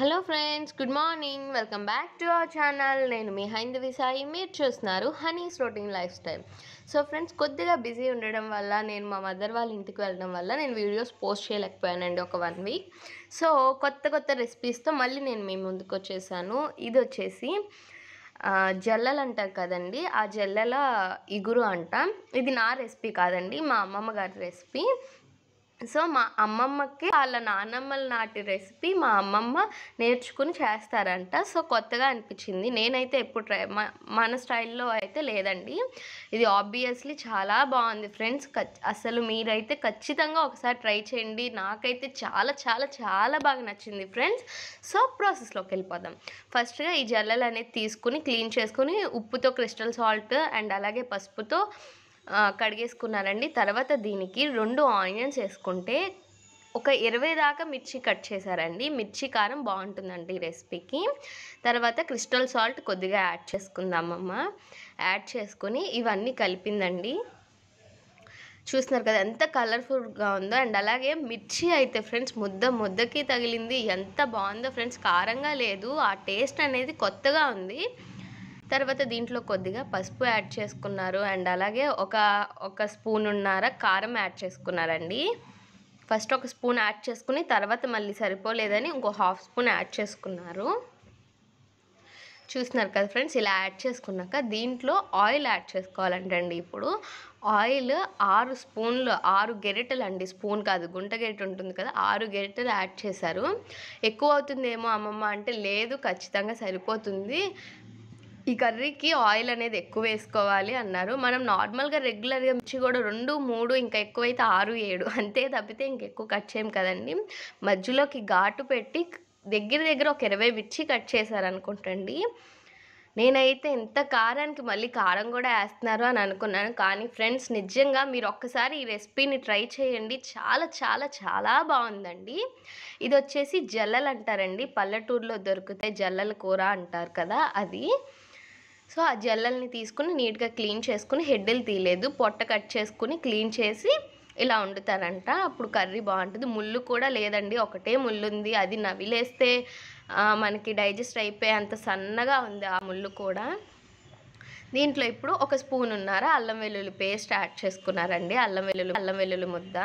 hello friends good morning welcome back to our channel నేను మీ హైందవి సాయి మీరు చూస్తున్నారు హనీ స్లోటింగ్ లైఫ్ స్టైల్ సో ఫ్రెండ్స్ కొద్దిగా బిజీ ఉండడం వల్ల నేను మా మదర్ వాళ్ళ ఇంటికి వెళ్ళడం వల్ల నేను వీడియోస్ పోస్ట్ చేయలేకపోయానండి ఒక వన్ వీక్ సో కొత్త కొత్త రెసిపీస్తో మళ్ళీ నేను మీ ముందుకు వచ్చేసాను ఇది వచ్చేసి జల్లలు అంటారు కదండి ఆ జల్లెల ఇగురు అంట ఇది నా రెసిపీ కాదండి మా అమ్మమ్మ గారి రెసిపీ సో మా అమ్మమ్మకి వాళ్ళ నానమ్మల నాటి రెసిపీ మా అమ్మమ్మ నేర్చుకుని చేస్తారంట సో కొత్తగా అనిపించింది నేనైతే ఎప్పుడు ట్రై మన స్టైల్లో అయితే లేదండి ఇది ఆబ్వియస్లీ చాలా బాగుంది ఫ్రెండ్స్ అసలు మీరైతే ఖచ్చితంగా ఒకసారి ట్రై చేయండి నాకైతే చాలా చాలా చాలా బాగా నచ్చింది ఫ్రెండ్స్ సో ప్రాసెస్లోకి వెళ్ళిపోదాం ఫస్ట్గా ఈ జల్లలు అనేది తీసుకుని క్లీన్ చేసుకుని ఉప్పుతో క్రిస్టల్ సాల్ట్ అండ్ అలాగే పసుపుతో కడిగేసుకున్నారండి తర్వాత దీనికి రెండు ఆనియన్స్ వేసుకుంటే ఒక ఇరవై దాకా మిర్చి కట్ చేశారండి మిర్చి కారం బాగుంటుందండి ఈ రెసిపీకి తర్వాత క్రిస్టల్ సాల్ట్ కొద్దిగా యాడ్ చేసుకుందామమ్మ యాడ్ చేసుకుని ఇవన్నీ కలిపిందండి చూస్తున్నారు కదా ఎంత కలర్ఫుల్గా ఉందో అండ్ అలాగే మిర్చి అయితే ఫ్రెండ్స్ ముద్ద ముద్దకి తగిలింది ఎంత బాగుందో ఫ్రెండ్స్ కారంగా లేదు ఆ టేస్ట్ అనేది కొత్తగా ఉంది తర్వాత దీంట్లో కొద్దిగా పసుపు యాడ్ చేసుకున్నారు అండ్ అలాగే ఒక ఒక స్పూన్ ఉన్నార కారం యాడ్ చేసుకున్నారండి ఫస్ట్ ఒక స్పూన్ యాడ్ చేసుకుని తర్వాత మళ్ళీ సరిపోలేదని ఇంకో హాఫ్ స్పూన్ యాడ్ చేసుకున్నారు చూస్తున్నారు కదా ఫ్రెండ్స్ ఇలా యాడ్ చేసుకున్నాక దీంట్లో ఆయిల్ యాడ్ చేసుకోవాలంటండి ఇప్పుడు ఆయిల్ ఆరు స్పూన్లు ఆరు గెరిటలు అండి స్పూన్ కాదు గుంట గెరిట ఉంటుంది కదా ఆరు గెరిటలు యాడ్ చేశారు ఎక్కువ అవుతుందేమో అమ్మమ్మ అంటే లేదు ఖచ్చితంగా సరిపోతుంది ఈ కర్రీకి ఆయిల్ అనేది ఎక్కువ వేసుకోవాలి అన్నారు మనం నార్మల్గా రెగ్యులర్గా మిర్చి కూడా రెండు మూడు ఇంకా ఎక్కువైతే ఆరు ఏడు అంతే తప్పితే ఇంకెక్కువ కట్ చేయం కదండి మధ్యలోకి ఘాటు పెట్టి దగ్గర దగ్గర ఒక ఇరవై మిర్చి కట్ చేశారనుకుంటండి నేనైతే ఎంత కారానికి మళ్ళీ కారం కూడా వేస్తున్నారు అని అనుకున్నాను కానీ ఫ్రెండ్స్ నిజంగా మీరు ఒక్కసారి ఈ రెసిపీని ట్రై చేయండి చాలా చాలా చాలా బాగుందండి ఇది వచ్చేసి జల్లలు అంటారండి పల్లెటూరులో దొరుకుతాయి జల్లల కూర అంటారు కదా అది సో ఆ జల్లల్ని తీసుకుని నీట్గా క్లీన్ చేసుకుని హెడ్డలు తీయలేదు పొట్ట కట్ చేసుకుని క్లీన్ చేసి ఇలా వండుతారంట అప్పుడు కర్రీ బాగుంటుంది ముళ్ళు కూడా లేదండి ఒకటే ముళ్ళు ఉంది అది నవిలేస్తే మనకి డైజెస్ట్ అయిపోయి అంత సన్నగా ఉంది ఆ ముళ్ళు కూడా దీంట్లో ఇప్పుడు ఒక స్పూన్ ఉన్నారా అల్లం వెల్లుల్లి పేస్ట్ యాడ్ చేసుకున్నారండి అల్లం వెల్లుల్లి అల్లం వెల్లుల్లి ముద్ద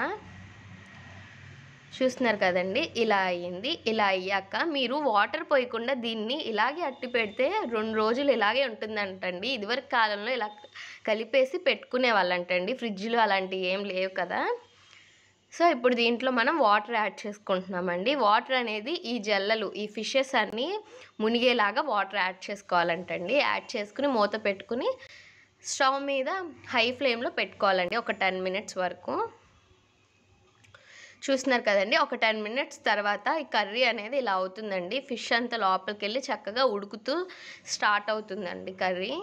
చూస్తున్నారు కదండి ఇలా అయ్యింది ఇలా అయ్యాక మీరు వాటర్ పోయకుండా దీన్ని ఇలాగే అట్టి పెడితే రెండు రోజులు ఇలాగే ఉంటుందంటండి ఇదివరకు కాలంలో ఇలా కలిపేసి పెట్టుకునే వాళ్ళంటండి ఫ్రిడ్జ్లు అలాంటివి ఏం లేవు కదా సో ఇప్పుడు దీంట్లో మనం వాటర్ యాడ్ చేసుకుంటున్నామండి వాటర్ అనేది ఈ జల్లలు ఈ ఫిషెస్ అన్నీ మునిగేలాగా వాటర్ యాడ్ చేసుకోవాలంటండి యాడ్ చేసుకుని మూత పెట్టుకుని స్టవ్ మీద హై ఫ్లేమ్లో పెట్టుకోవాలండి ఒక టెన్ మినిట్స్ వరకు చూస్తున్నారు కదండి ఒక టెన్ మినిట్స్ తర్వాత ఈ కర్రీ అనేది ఇలా అవుతుందండి ఫిష్ అంతా లోపలికి వెళ్ళి చక్కగా ఉడుకుతూ స్టార్ట్ అవుతుందండి కర్రీ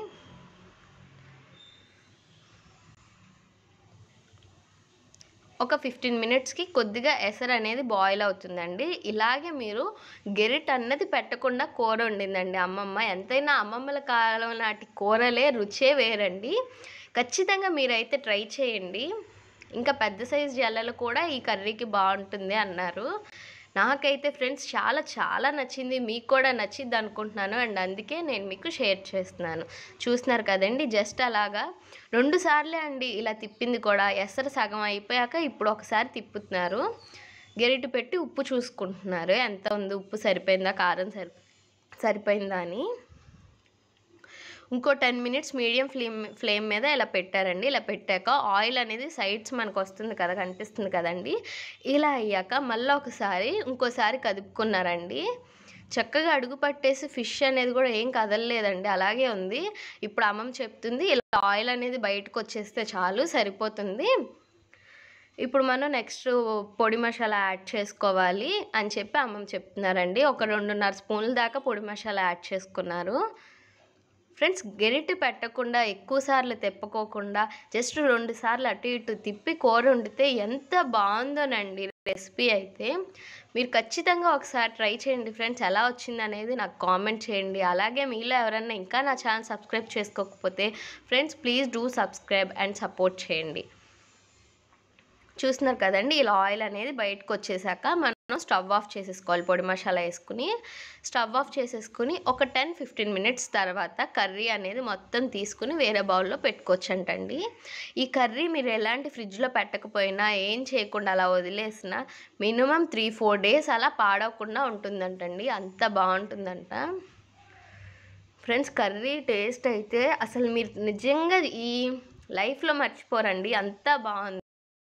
ఒక ఫిఫ్టీన్ మినిట్స్కి కొద్దిగా ఎసర్ అనేది బాయిల్ అవుతుందండి ఇలాగే మీరు గెరిట్ అన్నది పెట్టకుండా కూర వండిందండి అమ్మమ్మ ఎంతైనా అమ్మమ్మల కాలం నాటి కూరలే రుచే వేరండి ఖచ్చితంగా మీరైతే ట్రై చేయండి ఇంకా పెద్ద సైజు జల్లలు కూడా ఈ కర్రీకి బాగుంటుంది అన్నారు నాకైతే ఫ్రెండ్స్ చాలా చాలా నచ్చింది మీకు కూడా నచ్చింది అనుకుంటున్నాను అండ్ అందుకే నేను మీకు షేర్ చేస్తున్నాను చూస్తున్నారు కదండి జస్ట్ అలాగా రెండు సార్లే అండి ఇలా తిప్పింది కూడా ఎసరు సగం అయిపోయాక ఇప్పుడు ఒకసారి తిప్పుతున్నారు గెరిటి పెట్టి ఉప్పు చూసుకుంటున్నారు ఎంత ఉంది ఉప్పు సరిపోయిందా కారం సరి సరిపోయిందా అని ఇంకో ten minutes medium flame flame మీద ఇలా పెట్టారండి ఇలా పెట్టాక ఆయిల్ అనేది సైడ్స్ మనకు వస్తుంది కదా కనిపిస్తుంది కదండి ఇలా అయ్యాక మళ్ళీ ఒకసారి ఇంకోసారి కదుపుకున్నారండి చక్కగా అడుగు పట్టేసి ఫిష్ అనేది కూడా ఏం కదలలేదండి అలాగే ఉంది ఇప్పుడు అమ్మమ్మ చెప్తుంది ఇలా ఆయిల్ అనేది బయటకు వచ్చేస్తే చాలు సరిపోతుంది ఇప్పుడు మనం నెక్స్ట్ పొడి మసాలా యాడ్ చేసుకోవాలి అని చెప్పి అమ్మమ్మ చెప్తున్నారండి ఒక రెండున్నర స్పూన్ల దాకా పొడి మసాలా యాడ్ చేసుకున్నారు ఫ్రెండ్స్ గెరిటి పెట్టకుండా ఎక్కువసార్లు తిప్పుకోకుండా జస్ట్ రెండు సార్లు అటు ఇటు తిప్పి కూర వండితే ఎంత బాగుందోనండి రెసిపీ అయితే మీరు ఖచ్చితంగా ఒకసారి ట్రై చేయండి ఫ్రెండ్స్ ఎలా వచ్చింది అనేది నాకు కామెంట్ చేయండి అలాగే మీలో ఎవరైనా ఇంకా నా ఛానల్ సబ్స్క్రైబ్ చేసుకోకపోతే friends please do subscribe and support చేయండి చూస్తున్నారు కదండి ఇలా ఆయిల్ అనేది బయటకు వచ్చేసాక మనం స్టవ్ ఆఫ్ చేసేసుకోవాలి పొడి మసాలా వేసుకుని స్టవ్ ఆఫ్ చేసేసుకుని ఒక టెన్ ఫిఫ్టీన్ మినిట్స్ తర్వాత కర్రీ అనేది మొత్తం తీసుకుని వేరే బౌల్లో పెట్టుకోవచ్చంటండి ఈ కర్రీ మీరు ఎలాంటి ఫ్రిడ్జ్లో పెట్టకపోయినా ఏం చేయకుండా అలా వదిలేసినా మినిమం త్రీ ఫోర్ డేస్ అలా పాడవకుండా ఉంటుందంటండి అంత బాగుంటుందంట ఫ్రెండ్స్ కర్రీ టేస్ట్ అయితే అసలు మీరు నిజంగా ఈ లైఫ్లో మర్చిపోరండి అంతా బాగుంది